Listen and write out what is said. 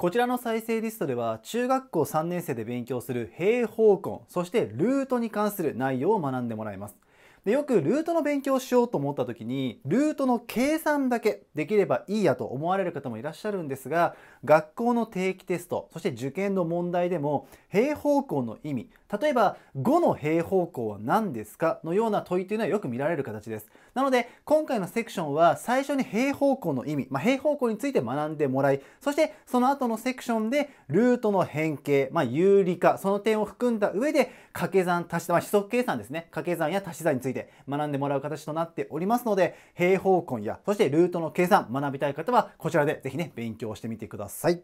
こちらの再生リストでは中学校3年生で勉強する平方根そしてルートに関する内容を学んでもらいますでよくルートの勉強をしようと思った時にルートの計算だけできればいいやと思われる方もいらっしゃるんですが学校の定期テストそして受験の問題でも平方根の意味例えば5の平方根は何ですかのような問いというのはよく見られる形ですなので今回のセクションは最初に平方根の意味、まあ、平方根について学んでもらいそしてその後のセクションでルートの変形、まあ、有理化その点を含んだ上で掛け算足し算、まあ、則計算ですね掛け算や足し算についていて学んでもらう形となっておりますので、平方根や、そしてルートの計算、学びたい方はこちらでぜひね、勉強してみてください。